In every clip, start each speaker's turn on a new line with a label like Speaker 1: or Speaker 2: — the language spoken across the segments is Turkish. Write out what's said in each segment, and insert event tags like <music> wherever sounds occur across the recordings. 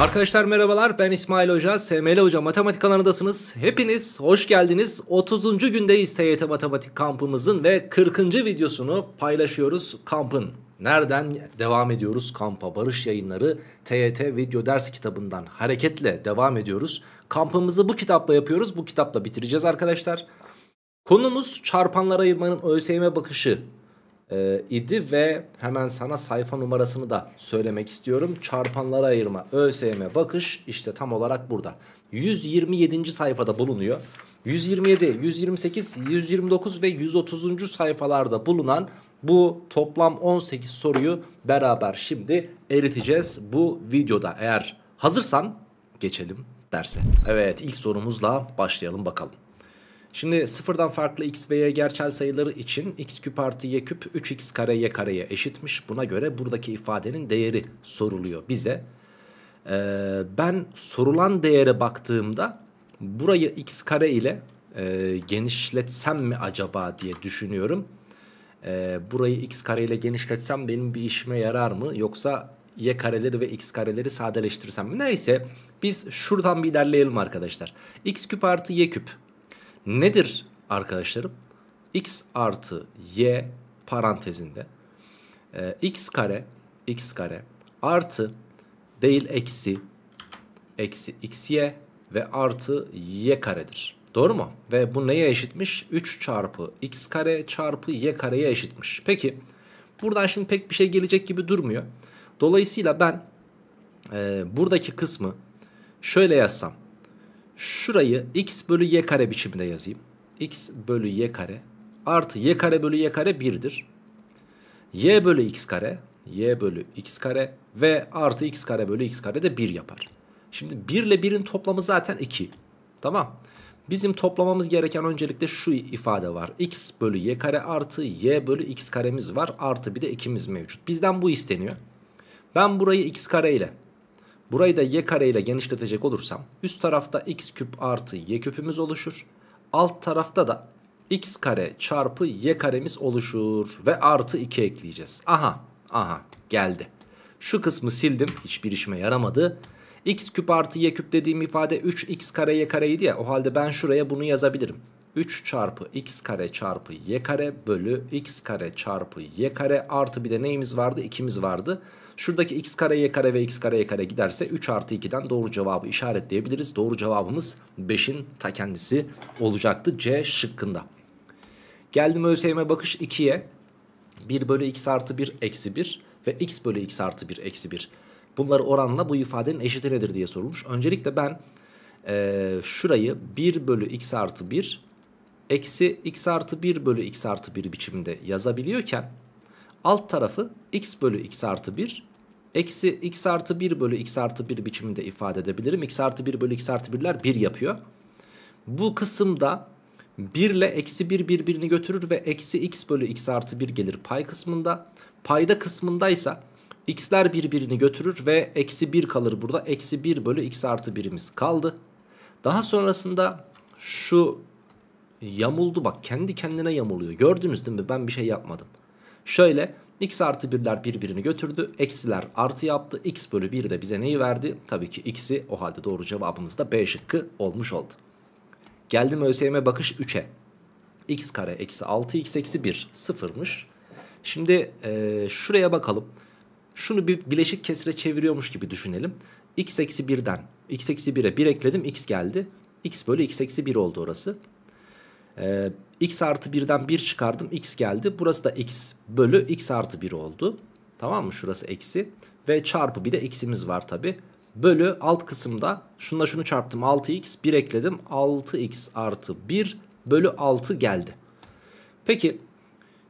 Speaker 1: Arkadaşlar merhabalar ben İsmail Hoca, SML Hoca Matematik kanalındasınız. Hepiniz hoş geldiniz. 30. gündeyiz TYT Matematik kampımızın ve 40. videosunu paylaşıyoruz kampın. Nereden devam ediyoruz kampa? Barış Yayınları TYT Video Ders kitabından hareketle devam ediyoruz. Kampımızı bu kitapla yapıyoruz. Bu kitapla bitireceğiz arkadaşlar. Konumuz çarpanlara ayırmanın ÖSYM bakışı e, idi ve hemen sana sayfa numarasını da söylemek istiyorum. Çarpanlara ayırma ÖSYM bakış işte tam olarak burada. 127. sayfada bulunuyor. 127, 128, 129 ve 130. sayfalarda bulunan bu toplam 18 soruyu beraber şimdi eriteceğiz bu videoda. Eğer hazırsan geçelim derse. Evet ilk sorumuzla başlayalım bakalım. Şimdi sıfırdan farklı x ve y gerçel sayıları için x küp artı y küp 3x kare y kareye eşitmiş. Buna göre buradaki ifadenin değeri soruluyor bize. Ee, ben sorulan değere baktığımda burayı x kare ile e, genişletsem mi acaba diye düşünüyorum. E, burayı x kare ile genişletsem benim bir işime yarar mı? Yoksa y kareleri ve x kareleri sadeleştirsem mi? Neyse biz şuradan bir ilerleyelim arkadaşlar. x küp artı y küp nedir arkadaşlarım? x artı y parantezinde e, x kare x kare artı değil eksi eksi xy ve artı y karedir. Doğru mu? Ve bu neye eşitmiş? 3 çarpı x kare çarpı y kareye eşitmiş. Peki buradan şimdi pek bir şey gelecek gibi durmuyor. Dolayısıyla ben e, buradaki kısmı şöyle yazsam. Şurayı x bölü y kare biçiminde yazayım. x bölü y kare artı y kare bölü y kare 1'dir. y bölü x kare y bölü x kare ve artı x kare bölü x kare de 1 yapar. Şimdi 1 ile 1'in toplamı zaten 2. Tamam. Bizim toplamamız gereken öncelikle şu ifade var. x bölü y kare artı y bölü x karemiz var. Artı bir de 2'miz mevcut. Bizden bu isteniyor. Ben burayı x kare ile Burayı da y kare ile genişletecek olursam üst tarafta x küp artı y küpümüz oluşur. Alt tarafta da x kare çarpı y karemiz oluşur ve artı 2 ekleyeceğiz. Aha aha geldi. Şu kısmı sildim hiçbir işime yaramadı. x küp artı y küp dediğim ifade 3x kare y kareydi ya o halde ben şuraya bunu yazabilirim. 3 çarpı x kare çarpı y kare bölü x kare çarpı y kare artı bir de neyimiz vardı? 2'miz vardı. Şuradaki x kareye kare ve x kareye kare giderse 3 artı 2'den doğru cevabı işaretleyebiliriz. Doğru cevabımız 5'in ta kendisi olacaktı C şıkkında. Geldim ÖSYM bakış 2'ye. 1 bölü x artı 1 eksi 1 ve x bölü x artı 1 eksi 1. Bunları oranla bu ifadenin eşiti nedir diye sorulmuş. Öncelikle ben e, şurayı 1 bölü x artı 1 eksi x artı 1 bölü x artı 1 biçiminde yazabiliyorken alt tarafı x bölü x artı 1 Eksi x artı 1 bölü x artı 1 biçiminde ifade edebilirim. x artı 1 bölü x artı 1'ler 1 yapıyor. Bu kısımda 1 ile eksi 1 birbirini götürür ve eksi x bölü x artı 1 gelir pay kısmında. Payda kısmındaysa x'ler birbirini götürür ve eksi 1 kalır burada. Eksi 1 bölü x artı 1'imiz kaldı. Daha sonrasında şu yamuldu bak kendi kendine yamuluyor. Gördünüz değil mi ben bir şey yapmadım. Şöyle X artı 1'ler birbirini götürdü. Eksiler artı yaptı. X bölü 1 de bize neyi verdi? Tabii ki X'i o halde doğru cevabımız da B şıkkı olmuş oldu. Geldim ÖSYM bakış 3'e. X kare eksi 6 X eksi 1 sıfırmış. Şimdi e, şuraya bakalım. Şunu bir bileşik kesire çeviriyormuş gibi düşünelim. X eksi 1'den X eksi 1'e 1 ekledim X geldi. X bölü X eksi 1 oldu orası. Ee, x artı 1'den 1 çıkardım x geldi. Burası da x bölü x artı 1 oldu. Tamam mı şurası eksi. Ve çarpı bir de x'imiz var tabi. Bölü alt kısımda şununla şunu çarptım 6x 1 ekledim. 6x artı 1 bölü 6 geldi. Peki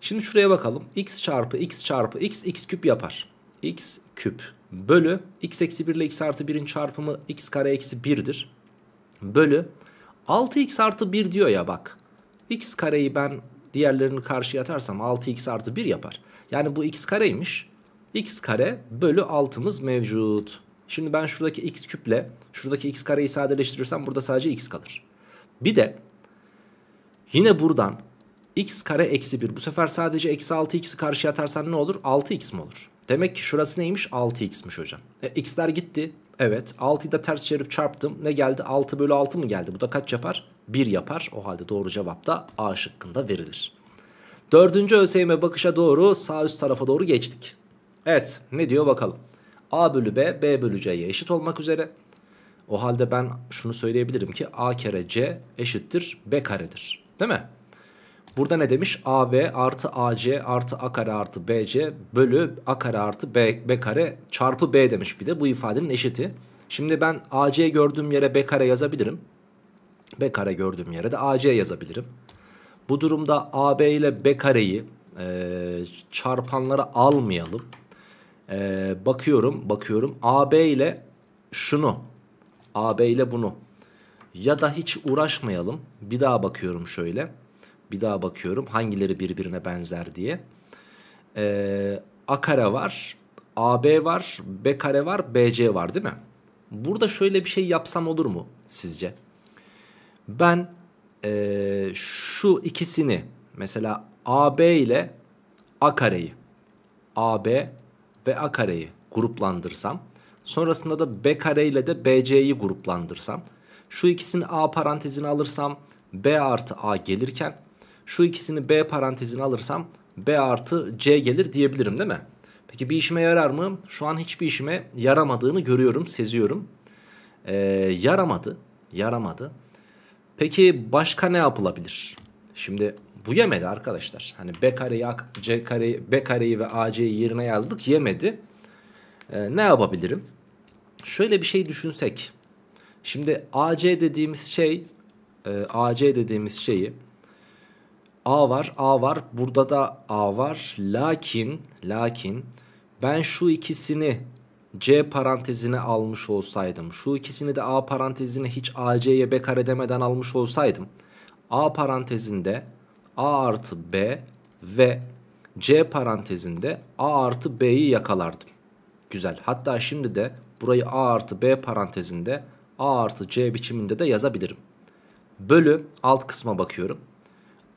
Speaker 1: şimdi şuraya bakalım. x çarpı x çarpı x x küp yapar. x küp bölü x eksi 1 ile x artı 1'in çarpımı x kare eksi 1'dir. Bölü 6x artı 1 diyor ya bak x kareyi ben diğerlerini karşıya atarsam 6x artı 1 yapar. Yani bu x kareymiş. x kare bölü 6'mız mevcut. Şimdi ben şuradaki x küple şuradaki x kareyi sadeleştirirsem burada sadece x kalır. Bir de yine buradan x kare eksi 1. Bu sefer sadece eksi 6x'i karşıya atarsan ne olur? 6x mi olur? Demek ki şurası neymiş? 6x'miş hocam. E, x'ler gitti. Evet 6'yı da ters çevirip çarptım. Ne geldi? 6 bölü 6 mı geldi? Bu da kaç yapar? 1 yapar. O halde doğru cevap da A şıkkında verilir. Dördüncü ÖSYM bakışa doğru sağ üst tarafa doğru geçtik. Evet ne diyor bakalım. A bölü B, B bölü C'ye eşit olmak üzere. O halde ben şunu söyleyebilirim ki A kere C eşittir B karedir. Değil mi? Burada ne demiş? AB artı AC artı A kare artı BC bölü A kare artı B, B kare çarpı B demiş bir de. Bu ifadenin eşiti. Şimdi ben AC gördüğüm yere B kare yazabilirim. B kare gördüğüm yere de AC yazabilirim. Bu durumda AB ile B kareyi e, çarpanlara almayalım. E, bakıyorum, bakıyorum. AB ile şunu, AB ile bunu ya da hiç uğraşmayalım. Bir daha bakıyorum şöyle. Bir daha bakıyorum hangileri birbirine benzer diye. Ee, A kare var, AB var, B kare var, BC var değil mi? Burada şöyle bir şey yapsam olur mu sizce? Ben ee, şu ikisini mesela AB ile A kareyi AB ve A kareyi gruplandırsam sonrasında da B kare ile de BC'yi gruplandırsam şu ikisini A parantezine alırsam B artı A gelirken şu ikisini B parantezine alırsam B artı C gelir diyebilirim değil mi? Peki bir işime yarar mı? Şu an hiçbir işime yaramadığını görüyorum, seziyorum. Ee, yaramadı, yaramadı. Peki başka ne yapılabilir? Şimdi bu yemedi arkadaşlar. Hani B kareyi, C kareyi, B kareyi ve AC'yi yerine yazdık yemedi. Ee, ne yapabilirim? Şöyle bir şey düşünsek. Şimdi AC dediğimiz şey, e, AC dediğimiz şeyi A var, A var. Burada da A var. Lakin, lakin ben şu ikisini C parantezine almış olsaydım, şu ikisini de A parantezine hiç AC'ye B kare demeden almış olsaydım, A parantezinde A artı B ve C parantezinde A artı B'yi yakalardım. Güzel. Hatta şimdi de burayı A artı B parantezinde A artı C biçiminde de yazabilirim. Bölü alt kısma bakıyorum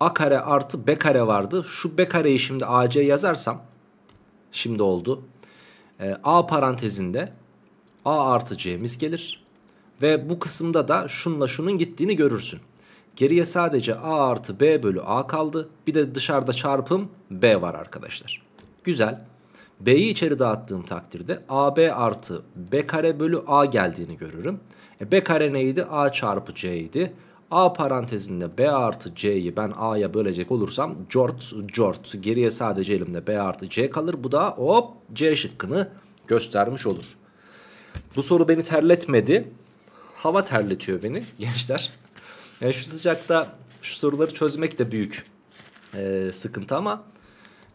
Speaker 1: a kare artı b kare vardı. Şu b kareyi şimdi ac yazarsam şimdi oldu. E, a parantezinde a artı c'miz gelir. Ve bu kısımda da şunla şunun gittiğini görürsün. Geriye sadece a artı b bölü a kaldı. Bir de dışarıda çarpım b var arkadaşlar. Güzel. B'yi içeri dağıttığım takdirde AB artı B kare bölü A geldiğini görürüm. E, B kare neydi? A çarpı C A parantezinde B artı C'yi ben A'ya bölecek olursam cort cort geriye sadece elimde B artı C kalır. Bu da hop C şıkkını göstermiş olur. Bu soru beni terletmedi. Hava terletiyor beni <laughs> gençler. Yani e, şu sıcakta şu soruları çözmek de büyük e, sıkıntı ama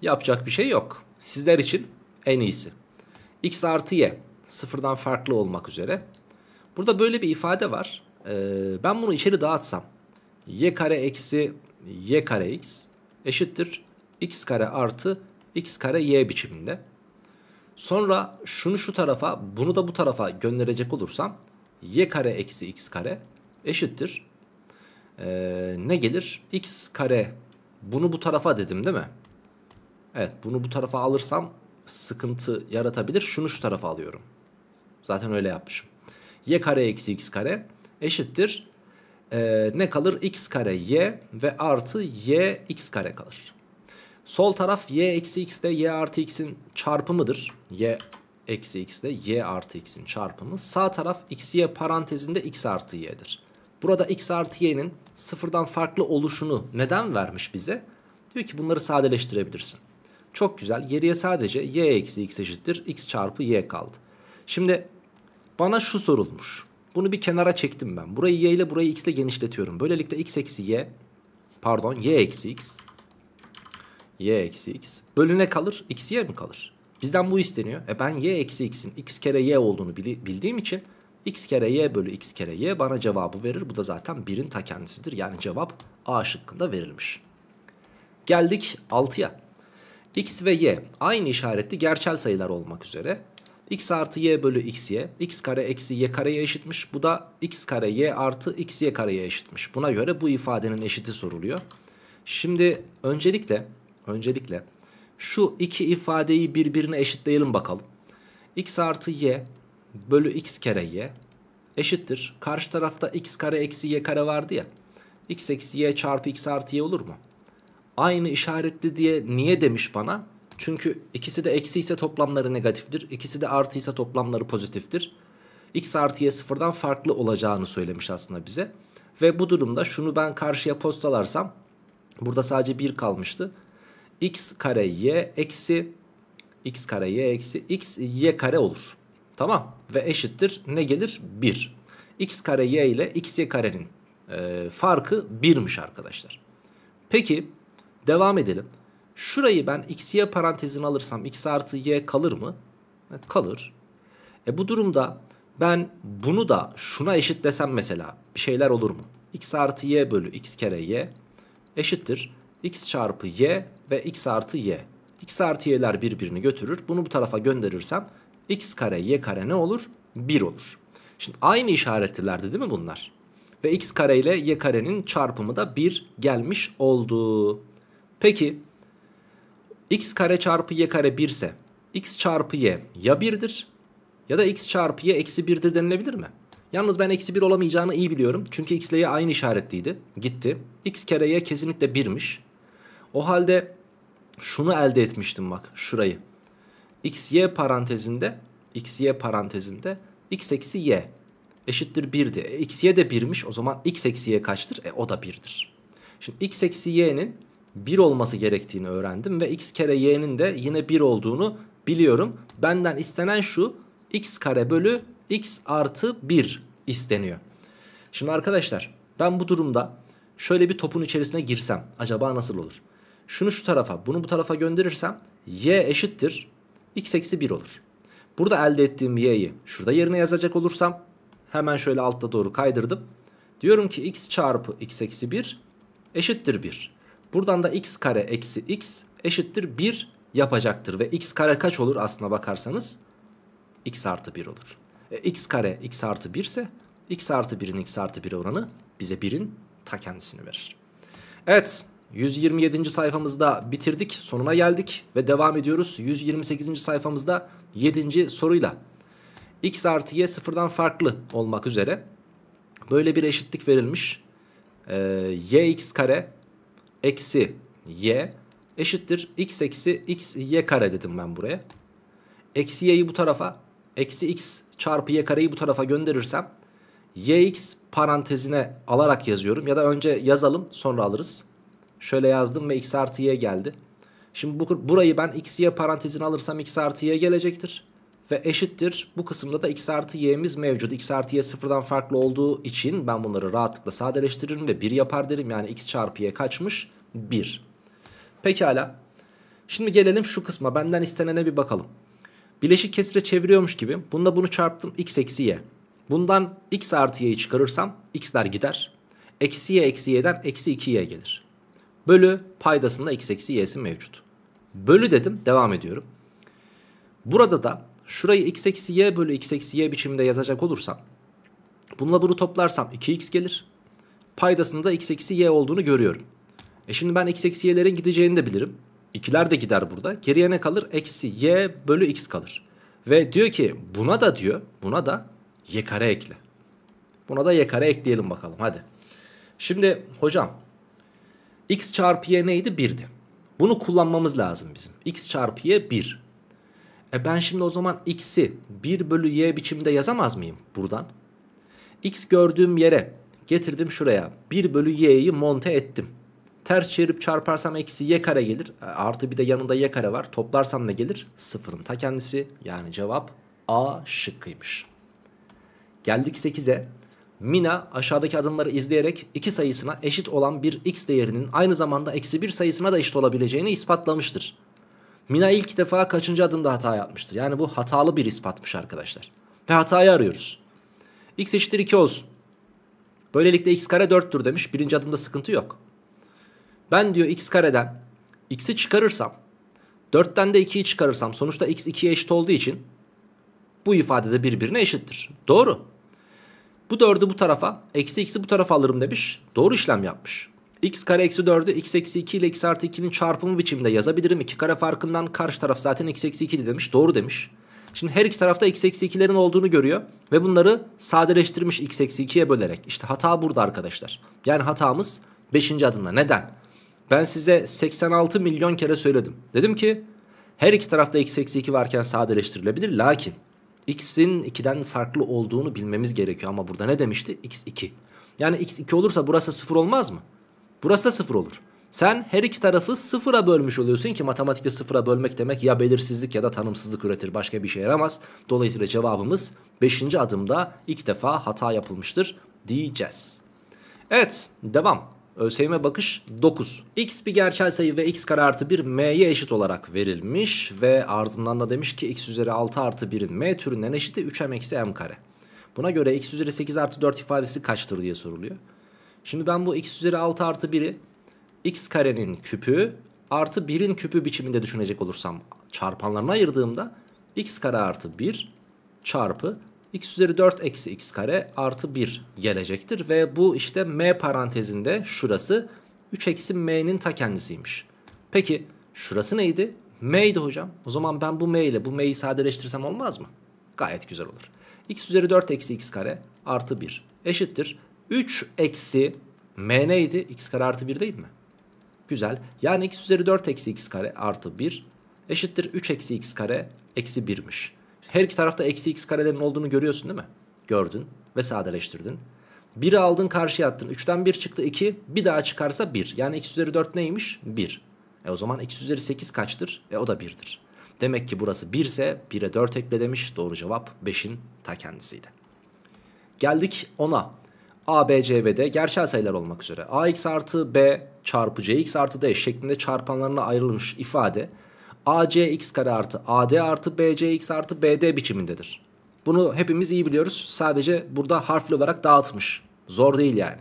Speaker 1: yapacak bir şey yok. Sizler için en iyisi. X artı Y sıfırdan farklı olmak üzere. Burada böyle bir ifade var. Ee, ben bunu içeri dağıtsam y kare eksi y kare x eşittir x kare artı x kare y biçiminde. Sonra şunu şu tarafa bunu da bu tarafa gönderecek olursam y kare eksi x kare eşittir. Ee, ne gelir? x kare bunu bu tarafa dedim değil mi? Evet bunu bu tarafa alırsam sıkıntı yaratabilir. Şunu şu tarafa alıyorum. Zaten öyle yapmışım. y kare eksi x kare eşittir. Ee, ne kalır? x kare y ve artı y x kare kalır. Sol taraf y eksi x de y artı x'in çarpımıdır. y eksi x de y artı x'in çarpımı. Sağ taraf x y parantezinde x artı y'dir. Burada x artı y'nin sıfırdan farklı oluşunu neden vermiş bize? Diyor ki bunları sadeleştirebilirsin. Çok güzel. Geriye sadece y eksi x eşittir x çarpı y kaldı. Şimdi bana şu sorulmuş. Bunu bir kenara çektim ben. Burayı y ile burayı x ile genişletiyorum. Böylelikle x eksi y pardon y eksi x y eksi x bölüne kalır? x y mi kalır? Bizden bu isteniyor. E ben y eksi x'in x kere y olduğunu bildiğim için x kere y bölü x kere y bana cevabı verir. Bu da zaten birin ta kendisidir. Yani cevap A şıkkında verilmiş. Geldik 6'ya. x ve y aynı işaretli gerçel sayılar olmak üzere x artı y bölü x y. x kare eksi y kareye eşitmiş. Bu da x kare y artı x y kareye eşitmiş. Buna göre bu ifadenin eşiti soruluyor. Şimdi öncelikle öncelikle şu iki ifadeyi birbirine eşitleyelim bakalım. x artı y bölü x kare y eşittir. Karşı tarafta x kare eksi y kare vardı ya. x eksi y çarpı x artı y olur mu? Aynı işaretli diye niye demiş bana? Çünkü ikisi de eksi ise toplamları negatiftir. İkisi de artı ise toplamları pozitiftir. X artı Y sıfırdan farklı olacağını söylemiş aslında bize. Ve bu durumda şunu ben karşıya postalarsam burada sadece 1 kalmıştı. X kare Y eksi X kare Y eksi X Y kare olur. Tamam ve eşittir ne gelir? 1. X kare Y ile X Y karenin e, farkı 1'miş arkadaşlar. Peki devam edelim. Şurayı ben x'ye parantezine alırsam x artı y kalır mı? Evet kalır. E bu durumda ben bunu da şuna eşit desem mesela bir şeyler olur mu? x artı y bölü x kere y eşittir. x çarpı y ve x artı y. x artı y'ler birbirini götürür. Bunu bu tarafa gönderirsem x kare y kare ne olur? 1 olur. Şimdi aynı işaretlilerde değil mi bunlar? Ve x kare ile y karenin çarpımı da 1 gelmiş oldu. Peki x kare çarpı y kare 1 ise x çarpı y ya 1'dir ya da x çarpı y eksi 1'dir denilebilir mi? Yalnız ben eksi 1 olamayacağını iyi biliyorum. Çünkü x ile y aynı işaretliydi. Gitti. x kare y kesinlikle 1'miş. O halde şunu elde etmiştim bak şurayı. x y parantezinde x y parantezinde x eksi y eşittir 1'di. E, x y de 1'miş. O zaman x eksi y kaçtır? E o da 1'dir. Şimdi x eksi y'nin 1 olması gerektiğini öğrendim ve x kare y'nin de yine 1 olduğunu biliyorum. Benden istenen şu x kare bölü x artı 1 isteniyor. Şimdi arkadaşlar ben bu durumda şöyle bir topun içerisine girsem acaba nasıl olur? Şunu şu tarafa bunu bu tarafa gönderirsem y eşittir x eksi 1 olur. Burada elde ettiğim y'yi şurada yerine yazacak olursam hemen şöyle altta doğru kaydırdım. Diyorum ki x çarpı x eksi 1 eşittir 1. Buradan da x kare eksi x eşittir 1 yapacaktır. Ve x kare kaç olur aslına bakarsanız? x artı 1 olur. E, x kare x artı 1 ise x artı 1'in x artı 1 oranı bize 1'in ta kendisini verir. Evet 127. sayfamızda bitirdik sonuna geldik ve devam ediyoruz 128. sayfamızda 7. soruyla. x artı y sıfırdan farklı olmak üzere böyle bir eşitlik verilmiş. Ee, y x kare eksi y eşittir x eksi x y kare dedim ben buraya. Eksi y'yi bu tarafa eksi x çarpı y kareyi bu tarafa gönderirsem yx parantezine alarak yazıyorum ya da önce yazalım sonra alırız. Şöyle yazdım ve x artı y geldi. Şimdi bu, burayı ben x y parantezine alırsam x artı y gelecektir ve eşittir. Bu kısımda da x artı y'miz mevcut. x artı y sıfırdan farklı olduğu için ben bunları rahatlıkla sadeleştiririm ve 1 yapar derim. Yani x çarpı y kaçmış? 1. Pekala. Şimdi gelelim şu kısma. Benden istenene bir bakalım. Bileşik kesire çeviriyormuş gibi. bunda bunu çarptım. x eksi y. Bundan x artı y'yi çıkarırsam x'ler gider. Eksi y eksi y'den eksi 2y gelir. Bölü paydasında x eksi y'si mevcut. Bölü dedim. Devam ediyorum. Burada da Şurayı x eksi y bölü x eksi y biçiminde yazacak olursam bununla bunu toplarsam 2x gelir. Paydasında da x eksi y olduğunu görüyorum. E şimdi ben x eksi y'lerin gideceğini de bilirim. İkiler de gider burada. Geriye ne kalır? Eksi y bölü x kalır. Ve diyor ki buna da diyor buna da y kare ekle. Buna da y kare ekleyelim bakalım hadi. Şimdi hocam x çarpı y neydi? 1'di. Bunu kullanmamız lazım bizim. x çarpı y 1. E ben şimdi o zaman x'i 1 bölü y biçimde yazamaz mıyım buradan? x gördüğüm yere getirdim şuraya 1 bölü y'yi monte ettim. Ters çevirip çarparsam eksi y kare gelir. E, artı bir de yanında y kare var. Toplarsam ne gelir? Sıfırın ta kendisi. Yani cevap A şıkkıymış. Geldik 8'e. Mina aşağıdaki adımları izleyerek iki sayısına eşit olan bir x değerinin aynı zamanda eksi bir sayısına da eşit olabileceğini ispatlamıştır. Mina ilk defa kaçıncı adımda hata yapmıştır? Yani bu hatalı bir ispatmış arkadaşlar. Ve hatayı arıyoruz. X eşittir 2 olsun. Böylelikle x kare 4'tür demiş. Birinci adımda sıkıntı yok. Ben diyor x kareden x'i çıkarırsam 4'ten de 2'yi çıkarırsam sonuçta x 2'ye eşit olduğu için bu ifade de birbirine eşittir. Doğru. Bu 4'ü bu tarafa eksi x'i bu tarafa alırım demiş. Doğru işlem yapmış x kare eksi 4'ü x eksi 2 ile x artı 2'nin çarpımı biçiminde yazabilirim. 2 kare farkından karşı taraf zaten x eksi 2 demiş. Doğru demiş. Şimdi her iki tarafta x eksi 2'lerin olduğunu görüyor. Ve bunları sadeleştirmiş x eksi 2'ye bölerek. İşte hata burada arkadaşlar. Yani hatamız 5. adımda. Neden? Ben size 86 milyon kere söyledim. Dedim ki her iki tarafta x eksi 2 varken sadeleştirilebilir. Lakin x'in 2'den farklı olduğunu bilmemiz gerekiyor. Ama burada ne demişti? x2. Yani x2 olursa burası 0 olmaz mı? Burası da 0 olur. Sen her iki tarafı sıfıra bölmüş oluyorsun ki matematikte sıfıra bölmek demek ya belirsizlik ya da tanımsızlık üretir başka bir şey yaramaz. Dolayısıyla cevabımız 5. adımda ilk defa hata yapılmıştır diyeceğiz. Evet devam. ÖSYM bakış 9. X bir gerçel sayı ve x kare artı 1 m'ye eşit olarak verilmiş ve ardından da demiş ki x üzeri 6 artı 1'in m türünden eşiti 3m eksi m kare. Buna göre x üzeri 8 artı 4 ifadesi kaçtır diye soruluyor. Şimdi ben bu x üzeri 6 artı 1'i x karenin küpü artı 1'in küpü biçiminde düşünecek olursam çarpanlarına ayırdığımda x kare artı 1 çarpı x üzeri 4 eksi x kare artı 1 gelecektir. Ve bu işte m parantezinde şurası 3 eksi m'nin ta kendisiymiş. Peki şurası neydi? m'ydi hocam. O zaman ben bu m ile bu m'yi sadeleştirsem olmaz mı? Gayet güzel olur. x üzeri 4 eksi x kare artı 1 eşittir. 3 eksi m neydi? x kare artı 1 değil mi? Güzel. Yani x üzeri 4 eksi x kare artı 1 eşittir 3 eksi x kare eksi 1'miş. Her iki tarafta eksi x karelerin olduğunu görüyorsun değil mi? Gördün ve sadeleştirdin. 1'i aldın karşıya attın. 3'ten 1 çıktı 2. Bir daha çıkarsa 1. Yani x üzeri 4 neymiş? 1. E o zaman x üzeri 8 kaçtır? E o da 1'dir. Demek ki burası 1 ise 1'e 4 ekle demiş. Doğru cevap 5'in ta kendisiydi. Geldik 10'a. A, B, C ve D gerçel sayılar olmak üzere AX artı B çarpı CX artı D şeklinde çarpanlarına ayrılmış ifade ACX kare artı AD artı BCX artı BD biçimindedir. Bunu hepimiz iyi biliyoruz. Sadece burada harfli olarak dağıtmış. Zor değil yani.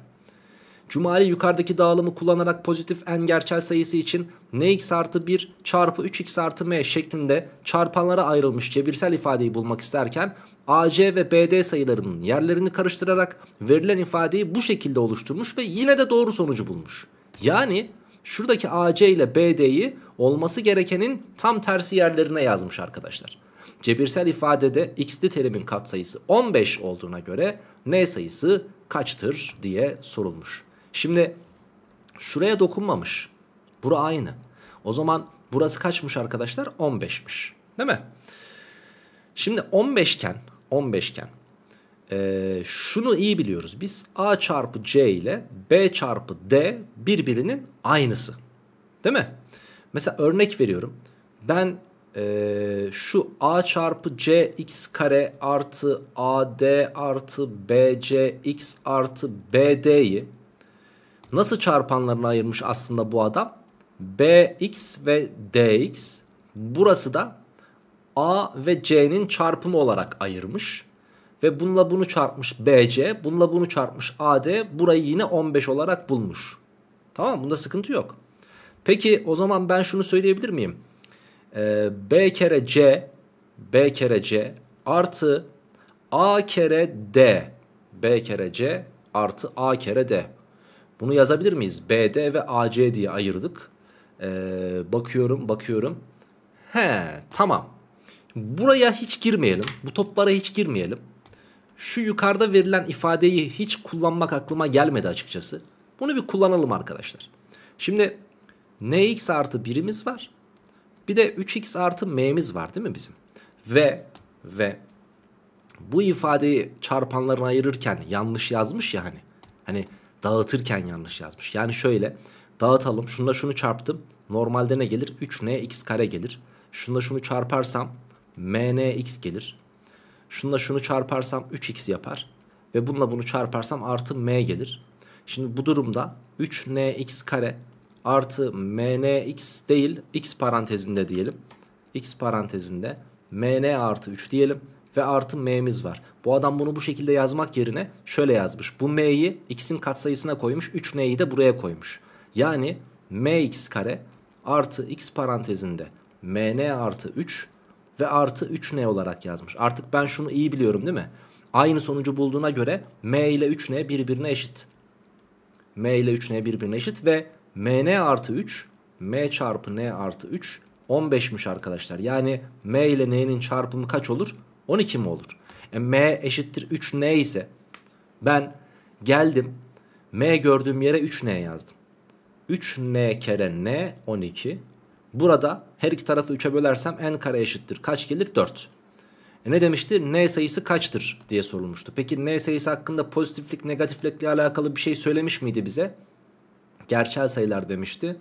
Speaker 1: Cumali yukarıdaki dağılımı kullanarak pozitif n gerçel sayısı için nx artı 1 çarpı 3x artı m şeklinde çarpanlara ayrılmış cebirsel ifadeyi bulmak isterken ac ve bd sayılarının yerlerini karıştırarak verilen ifadeyi bu şekilde oluşturmuş ve yine de doğru sonucu bulmuş. Yani şuradaki ac ile bd'yi olması gerekenin tam tersi yerlerine yazmış arkadaşlar. Cebirsel ifadede x'li terimin katsayısı 15 olduğuna göre n sayısı kaçtır diye sorulmuş. Şimdi şuraya dokunmamış. Bura aynı. O zaman burası kaçmış arkadaşlar? 15'miş. Değil mi? Şimdi 15 iken 15 iken e, şunu iyi biliyoruz biz. A çarpı C ile B çarpı D birbirinin aynısı. Değil mi? Mesela örnek veriyorum. Ben e, şu A çarpı C x kare artı AD artı BC x artı BD'yi Nasıl çarpanlarını ayırmış aslında bu adam? Bx ve dx. Burası da a ve c'nin çarpımı olarak ayırmış. Ve bununla bunu çarpmış bc, bununla bunu çarpmış ad. Burayı yine 15 olarak bulmuş. Tamam bunda sıkıntı yok. Peki o zaman ben şunu söyleyebilir miyim? Ee, b kere c, b kere c artı a kere d, b kere c artı a kere d. Bunu yazabilir miyiz? BD ve AC diye ayırdık. Ee, bakıyorum bakıyorum. He tamam. Buraya hiç girmeyelim. Bu toplara hiç girmeyelim. Şu yukarıda verilen ifadeyi hiç kullanmak aklıma gelmedi açıkçası. Bunu bir kullanalım arkadaşlar. Şimdi nx artı 1'imiz var. Bir de 3x artı m'miz var değil mi bizim? Ve ve bu ifadeyi çarpanlarına ayırırken yanlış yazmış ya hani. Hani dağıtırken yanlış yazmış. Yani şöyle dağıtalım Şunda şunu çarptım. Normalde ne gelir? 3nx kare gelir. Şunda şunu çarparsam mnx gelir. Şunda şunu çarparsam 3x yapar. Ve bununla bunu çarparsam artı m gelir. Şimdi bu durumda 3nx kare artı mnx değil x parantezinde diyelim. x parantezinde mn artı 3 diyelim ve artı m'miz var. Bu adam bunu bu şekilde yazmak yerine şöyle yazmış. Bu m'yi x'in katsayısına koymuş 3n'yi de buraya koymuş. Yani mx kare artı x parantezinde mn artı 3 ve artı 3n olarak yazmış. Artık ben şunu iyi biliyorum değil mi? Aynı sonucu bulduğuna göre m ile 3n birbirine eşit. m ile 3n birbirine eşit ve mn artı 3 m çarpı n artı 3 15'miş arkadaşlar. Yani m ile n'nin çarpımı kaç olur? 12 mi olur? E, M eşittir 3N ise ben geldim M gördüğüm yere 3N yazdım. 3N kere N 12. Burada her iki tarafı 3'e bölersem N kare eşittir. Kaç gelir? 4. E ne demişti? N sayısı kaçtır diye sorulmuştu. Peki N sayısı hakkında pozitiflik negatiflikle alakalı bir şey söylemiş miydi bize? Gerçel sayılar demişti.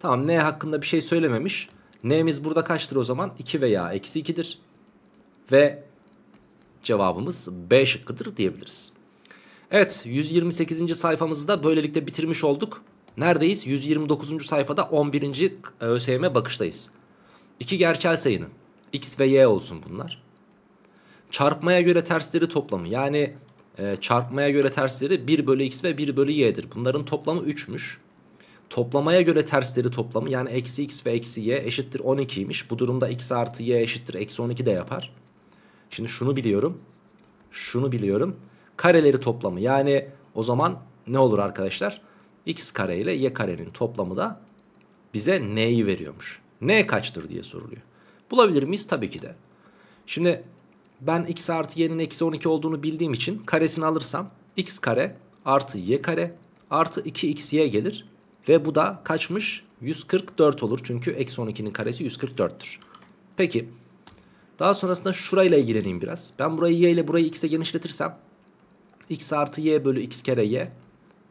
Speaker 1: Tamam N hakkında bir şey söylememiş. N'miz burada kaçtır o zaman? 2 veya eksi 2'dir. Ve cevabımız B şıkkıdır diyebiliriz. Evet 128. sayfamızı da böylelikle bitirmiş olduk. Neredeyiz? 129. sayfada 11. ÖSYM bakıştayız. İki gerçel sayının x ve y olsun bunlar. Çarpmaya göre tersleri toplamı yani e, çarpmaya göre tersleri 1 bölü x ve 1 bölü y'dir. Bunların toplamı 3'müş. Toplamaya göre tersleri toplamı yani eksi x ve eksi y eşittir 12'ymiş. Bu durumda x artı y eşittir eksi 12 de yapar. Şimdi şunu biliyorum. Şunu biliyorum. Kareleri toplamı yani o zaman ne olur arkadaşlar? X kare ile Y karenin toplamı da bize N'yi veriyormuş. N kaçtır diye soruluyor. Bulabilir miyiz? Tabii ki de. Şimdi ben x artı y'nin eksi 12 olduğunu bildiğim için karesini alırsam x kare artı y kare artı 2xy gelir. Ve bu da kaçmış? 144 olur çünkü eksi 12'nin karesi 144'tür. Peki daha sonrasında şurayla ilgileneyim biraz. Ben burayı y ile burayı x'e genişletirsem x artı y bölü x kere y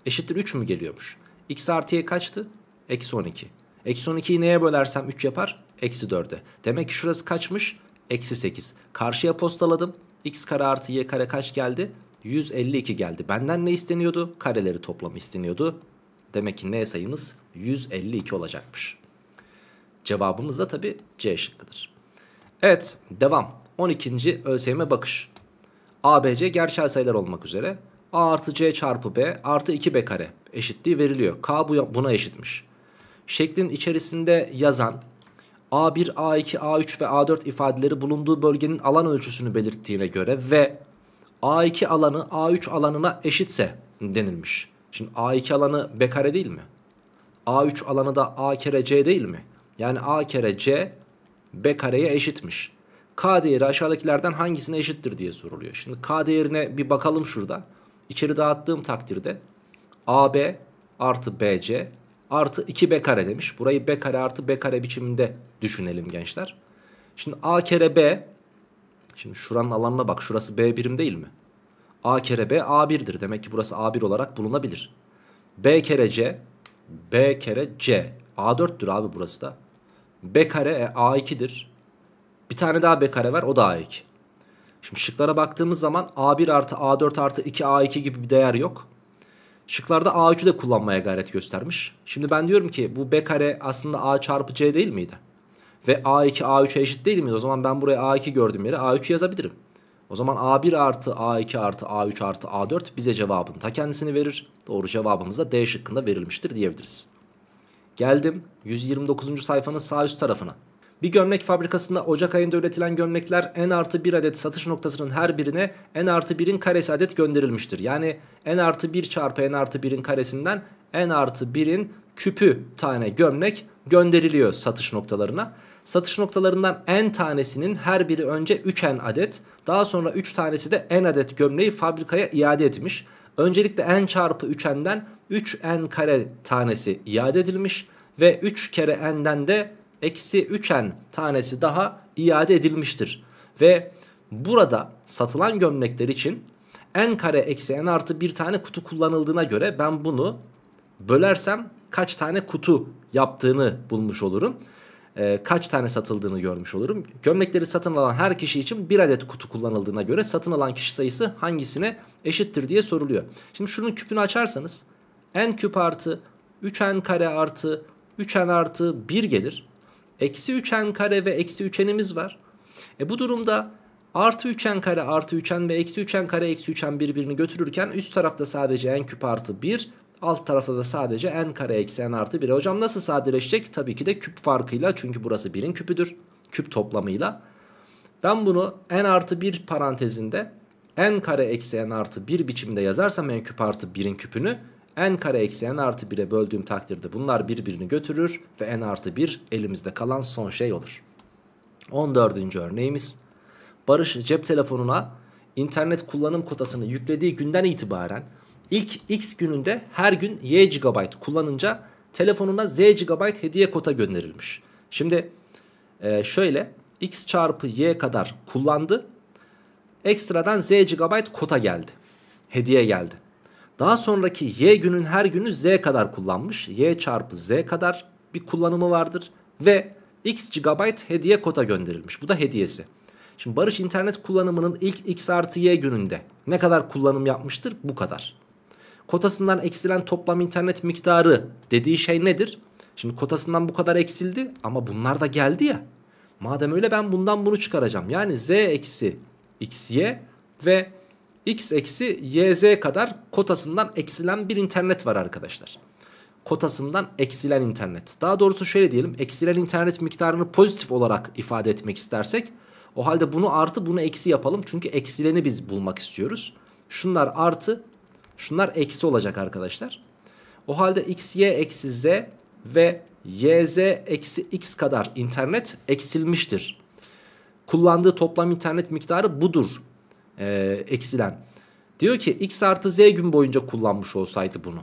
Speaker 1: eşittir 3 mü geliyormuş? x artı y kaçtı? Eksi 12. Eksi 12'yi neye bölersem 3 yapar? Eksi 4'e. Demek ki şurası kaçmış? Eksi 8. Karşıya postaladım. x kare artı y kare kaç geldi? 152 geldi. Benden ne isteniyordu? Kareleri toplamı isteniyordu. Demek ki n sayımız 152 olacakmış. Cevabımız da tabi C şıkkıdır. Evet devam. 12. ÖSYM bakış. ABC gerçel sayılar olmak üzere. A artı C çarpı B artı 2B kare eşitliği veriliyor. K buna eşitmiş. Şeklin içerisinde yazan A1, A2, A3 ve A4 ifadeleri bulunduğu bölgenin alan ölçüsünü belirttiğine göre ve A2 alanı A3 alanına eşitse denilmiş. Şimdi A2 alanı B kare değil mi? A3 alanı da A kere C değil mi? Yani A kere C b kareye eşitmiş. K değeri aşağıdakilerden hangisine eşittir diye soruluyor. Şimdi K değerine bir bakalım şurada. İçeri dağıttığım takdirde AB artı BC artı 2B kare demiş. Burayı B kare artı B kare biçiminde düşünelim gençler. Şimdi A kere B şimdi şuranın alanına bak şurası B birim değil mi? A kere B A1'dir. Demek ki burası A1 olarak bulunabilir. B kere C B kere C A4'tür abi burası da. B kare e, A2'dir. Bir tane daha B kare var o da A2. Şimdi şıklara baktığımız zaman A1 artı A4 artı 2 A2 gibi bir değer yok. Şıklarda A3'ü de kullanmaya gayret göstermiş. Şimdi ben diyorum ki bu B kare aslında A çarpı C değil miydi? Ve A2 A3'e eşit değil miydi? O zaman ben buraya A2 gördüğüm yere A3 yazabilirim. O zaman A1 artı A2 artı A3 artı A4 bize cevabını ta kendisini verir. Doğru cevabımız da D şıkkında verilmiştir diyebiliriz. Geldim 129. sayfanın sağ üst tarafına. Bir gömlek fabrikasında Ocak ayında üretilen gömlekler n artı 1 adet satış noktasının her birine n artı 1'in karesi adet gönderilmiştir. Yani n artı 1 çarpı n artı 1'in karesinden n artı 1'in küpü tane gömlek gönderiliyor satış noktalarına. Satış noktalarından n tanesinin her biri önce 3n adet daha sonra 3 tanesi de n adet gömleği fabrikaya iade etmiş. Öncelikle n çarpı 3n'den 3n kare tanesi iade edilmiş ve 3 kere n'den de eksi 3n tanesi daha iade edilmiştir. Ve burada satılan gömlekler için n kare eksi n artı bir tane kutu kullanıldığına göre ben bunu bölersem kaç tane kutu yaptığını bulmuş olurum. E, kaç tane satıldığını görmüş olurum. Gömlekleri satın alan her kişi için bir adet kutu kullanıldığına göre satın alan kişi sayısı hangisine eşittir diye soruluyor. Şimdi şunun küpünü açarsanız n küp artı 3n kare artı 3n artı 1 gelir. Eksi 3n kare ve eksi 3n'imiz var. E bu durumda artı 3n kare artı 3n ve eksi 3n kare eksi 3n birbirini götürürken üst tarafta sadece n küp artı 1 alt tarafta da sadece n kare eksi n artı 1. E, hocam nasıl sadeleşecek? Tabii ki de küp farkıyla çünkü burası 1'in küpüdür. Küp toplamıyla. Ben bunu n artı 1 parantezinde n kare eksi n artı 1 biçimde yazarsam n küp artı 1'in küpünü n kare eksi n artı 1'e böldüğüm takdirde bunlar birbirini götürür ve n artı 1 elimizde kalan son şey olur. 14. örneğimiz Barış cep telefonuna internet kullanım kotasını yüklediği günden itibaren ilk x gününde her gün y GB kullanınca telefonuna z GB hediye kota gönderilmiş. Şimdi e, şöyle x çarpı y kadar kullandı ekstradan z GB kota geldi hediye geldi. Daha sonraki y günün her günü z kadar kullanmış. y çarpı z kadar bir kullanımı vardır. Ve x GB hediye kota gönderilmiş. Bu da hediyesi. Şimdi Barış internet kullanımının ilk x artı y gününde ne kadar kullanım yapmıştır? Bu kadar. Kotasından eksilen toplam internet miktarı dediği şey nedir? Şimdi kotasından bu kadar eksildi ama bunlar da geldi ya. Madem öyle ben bundan bunu çıkaracağım. Yani z eksi xy ve x eksi yz kadar kotasından eksilen bir internet var arkadaşlar. Kotasından eksilen internet. Daha doğrusu şöyle diyelim eksilen internet miktarını pozitif olarak ifade etmek istersek o halde bunu artı bunu eksi yapalım. Çünkü eksileni biz bulmak istiyoruz. Şunlar artı şunlar eksi olacak arkadaşlar. O halde x, y, eksi z ve yz eksi x kadar internet eksilmiştir. Kullandığı toplam internet miktarı budur e, eksilen. Diyor ki x artı z gün boyunca kullanmış olsaydı bunu.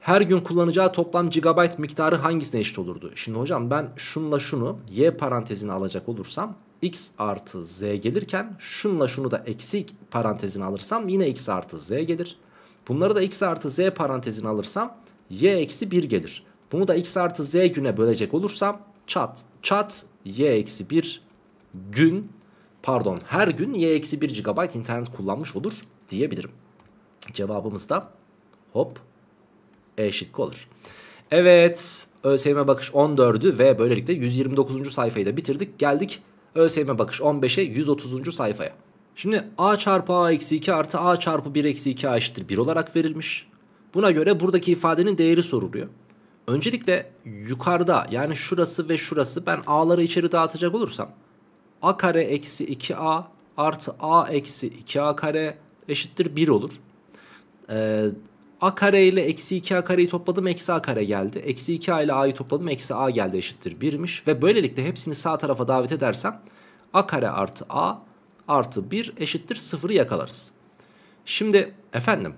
Speaker 1: Her gün kullanacağı toplam gigabyte miktarı hangisine eşit olurdu? Şimdi hocam ben şunla şunu y parantezini alacak olursam x artı z gelirken şunla şunu da eksik parantezini alırsam yine x artı z gelir. Bunları da x artı z parantezini alırsam y eksi 1 gelir. Bunu da x artı z güne bölecek olursam çat çat y eksi 1 gün pardon her gün y-1 GB internet kullanmış olur diyebilirim. Cevabımız da hop E şıkkı olur. Evet ÖSYM bakış 14'ü ve böylelikle 129. sayfayı da bitirdik. Geldik ÖSYM bakış 15'e 130. sayfaya. Şimdi a çarpı a eksi 2 artı a çarpı 1 eksi 2 a eşittir 1 olarak verilmiş. Buna göre buradaki ifadenin değeri soruluyor. Öncelikle yukarıda yani şurası ve şurası ben a'ları içeri dağıtacak olursam a kare eksi 2a artı a eksi 2a kare eşittir 1 olur. Ee, a kare ile eksi 2a kareyi topladım eksi a kare geldi. Eksi 2a ile a'yı topladım eksi a geldi eşittir 1'miş. Ve böylelikle hepsini sağ tarafa davet edersem a kare artı a artı 1 eşittir 0'ı yakalarız. Şimdi efendim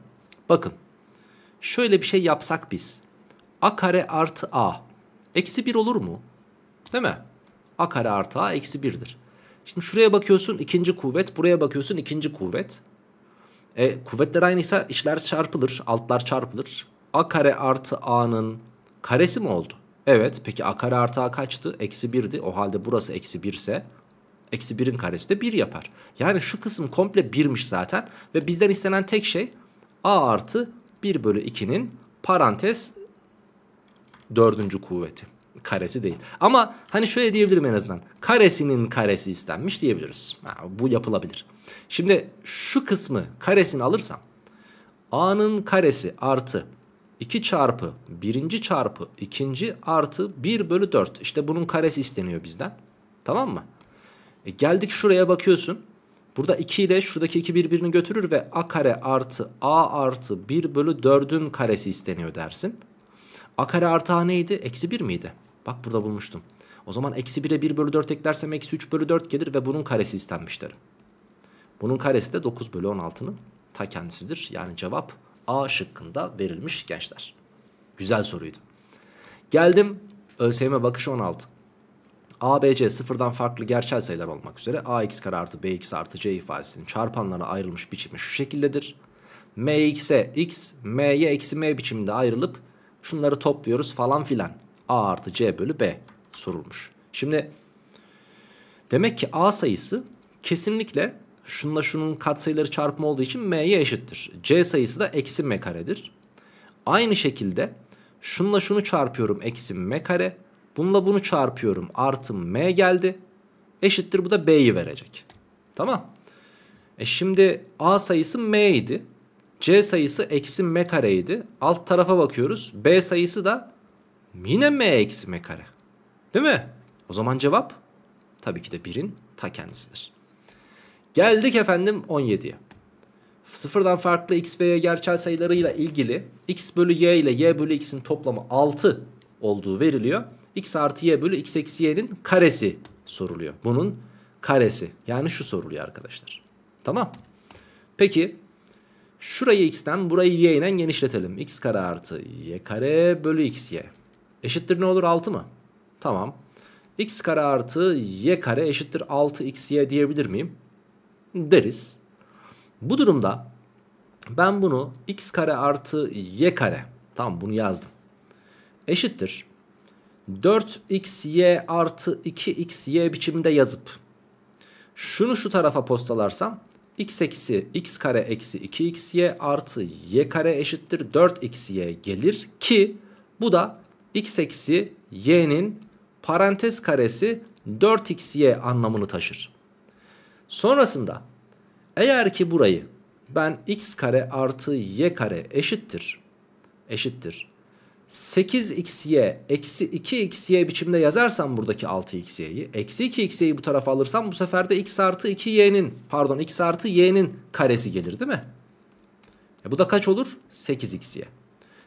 Speaker 1: bakın şöyle bir şey yapsak biz. a kare artı a eksi 1 olur mu? Değil mi? a kare artı a eksi 1'dir. Şimdi şuraya bakıyorsun ikinci kuvvet, buraya bakıyorsun ikinci kuvvet. E, kuvvetler aynıysa içler çarpılır, altlar çarpılır. A kare artı A'nın karesi mi oldu? Evet peki A kare artı A kaçtı? Eksi 1'di. O halde burası eksi 1 ise eksi 1'in karesi de 1 yapar. Yani şu kısım komple 1'miş zaten. Ve bizden istenen tek şey A artı 1 bölü 2'nin parantez dördüncü kuvveti karesi değil. Ama hani şöyle diyebilirim en azından. Karesinin karesi istenmiş diyebiliriz. Ha, bu yapılabilir. Şimdi şu kısmı karesini alırsam a'nın karesi artı 2 çarpı birinci çarpı ikinci artı 1 bölü 4. İşte bunun karesi isteniyor bizden. Tamam mı? E geldik şuraya bakıyorsun. Burada 2 ile şuradaki 2 birbirini götürür ve a kare artı a artı 1 bölü 4'ün karesi isteniyor dersin. A kare artı a neydi? Eksi 1 miydi? Bak burada bulmuştum. O zaman eksi 1'e 1 bölü 4 eklersem eksi 3 bölü 4 gelir ve bunun karesi istenmiş derim. Bunun karesi de 9 bölü 16'nın ta kendisidir. Yani cevap A şıkkında verilmiş gençler. Güzel soruydu. Geldim ÖSYM bakış 16. A, B, C sıfırdan farklı gerçel sayılar olmak üzere AX kare artı BX artı C ifadesinin çarpanlara ayrılmış biçimi şu şekildedir. MX'e X, M'ye eksi M biçiminde ayrılıp şunları topluyoruz falan filan. A artı C bölü B sorulmuş. Şimdi demek ki A sayısı kesinlikle şununla şunun katsayıları çarpımı olduğu için M'ye eşittir. C sayısı da eksi M karedir. Aynı şekilde şununla şunu çarpıyorum eksi M kare. Bununla bunu çarpıyorum artı M geldi. Eşittir bu da B'yi verecek. Tamam. E şimdi A sayısı M idi. C sayısı eksi M kareydi. Alt tarafa bakıyoruz. B sayısı da Yine m eksi m kare. Değil mi? O zaman cevap tabii ki de 1'in ta kendisidir. Geldik efendim 17'ye. Sıfırdan farklı x ve y gerçel sayılarıyla ilgili x bölü y ile y bölü x'in toplamı 6 olduğu veriliyor. x artı y bölü x eksi y'nin karesi soruluyor. Bunun karesi yani şu soruluyor arkadaşlar. Tamam. Peki şurayı x'ten burayı y'den genişletelim. x kare artı y kare bölü x y. Eşittir ne olur 6 mı? Tamam. X kare artı Y kare eşittir 6XY diyebilir miyim? Deriz. Bu durumda ben bunu X kare artı Y kare. Tamam bunu yazdım. Eşittir. 4xy artı 2xy biçiminde yazıp şunu şu tarafa postalarsam x eksi x kare eksi 2xy artı y kare eşittir 4xy gelir ki bu da x eksi y'nin parantez karesi 4xy anlamını taşır. Sonrasında eğer ki burayı ben x kare artı y kare eşittir eşittir 8xy eksi 2xy biçimde yazarsam buradaki 6xy'yi eksi 2xy'yi bu tarafa alırsam bu sefer de x artı 2y'nin pardon x artı y'nin karesi gelir değil mi? E bu da kaç olur? 8xy.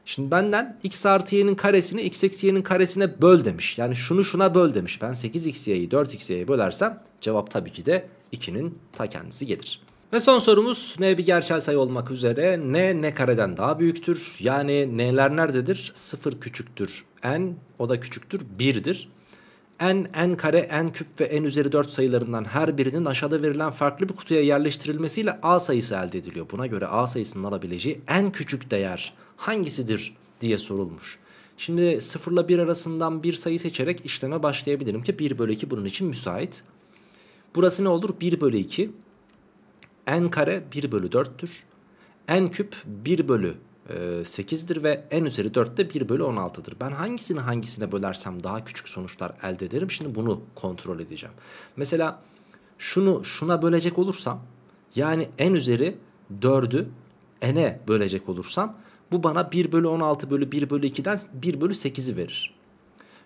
Speaker 1: Şimdi benden x artı y'nin karesini x eksi y'nin karesine böl demiş. Yani şunu şuna böl demiş. Ben 8x y'yi 4x y'ye bölersem cevap tabii ki de 2'nin ta kendisi gelir. Ve son sorumuz n bir gerçel sayı olmak üzere n ne kareden daha büyüktür? Yani n'ler nerededir? 0 küçüktür n o da küçüktür 1'dir. n, n kare, n küp ve n üzeri 4 sayılarından her birinin aşağıda verilen farklı bir kutuya yerleştirilmesiyle a sayısı elde ediliyor. Buna göre a sayısının alabileceği en küçük değer hangisidir diye sorulmuş. Şimdi 0 ile 1 arasından bir sayı seçerek işleme başlayabilirim ki 1 bölü 2 bunun için müsait. Burası ne olur? 1 bölü 2. n kare 1 bölü 4'tür. n küp 1 bölü 8'dir e, ve n üzeri 4 de 1 bölü 16'dır. Ben hangisini hangisine bölersem daha küçük sonuçlar elde ederim. Şimdi bunu kontrol edeceğim. Mesela şunu şuna bölecek olursam yani n üzeri 4'ü n'e bölecek olursam bu bana 1 bölü 16 bölü 1 bölü 2'den 1 bölü 8'i verir.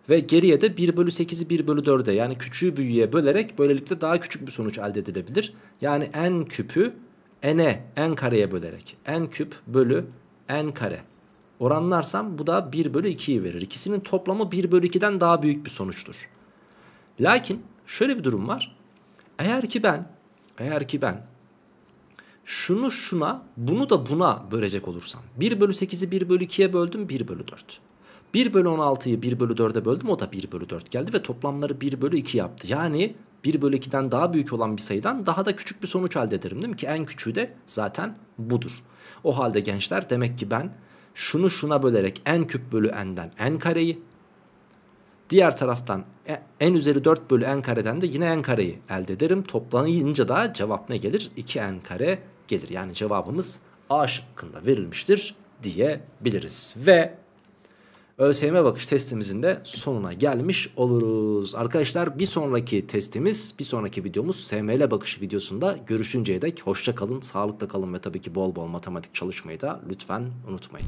Speaker 1: Ve geriye de 1 bölü 8'i 1 bölü 4'e yani küçüğü büyüğe bölerek böylelikle daha küçük bir sonuç elde edilebilir. Yani n küpü n'e n kareye bölerek n küp bölü n kare oranlarsam bu da 1 bölü 2'yi verir. İkisinin toplamı 1 bölü 2'den daha büyük bir sonuçtur. Lakin şöyle bir durum var. Eğer ki ben eğer ki ben şunu şuna bunu da buna bölecek olursam 1 bölü 8'i 1 bölü 2'ye böldüm 1 bölü 4. 1 bölü 16'yı 1 bölü 4'e böldüm o da 1 bölü 4 geldi ve toplamları 1 bölü 2 yaptı. Yani 1 bölü 2'den daha büyük olan bir sayıdan daha da küçük bir sonuç elde ederim değil mi? Ki en küçüğü de zaten budur. O halde gençler demek ki ben şunu şuna bölerek en küp bölü n'den n kareyi diğer taraftan e, n üzeri 4 bölü n kareden de yine n kareyi elde ederim. Toplanınca da cevap ne gelir? 2n kare gelir. Yani cevabımız A şıkkında verilmiştir diyebiliriz. Ve ÖSYM bakış testimizin de sonuna gelmiş oluruz. Arkadaşlar bir sonraki testimiz, bir sonraki videomuz SML bakış videosunda görüşünceye dek hoşça kalın, sağlıkla kalın ve tabii ki bol bol matematik çalışmayı da lütfen unutmayın.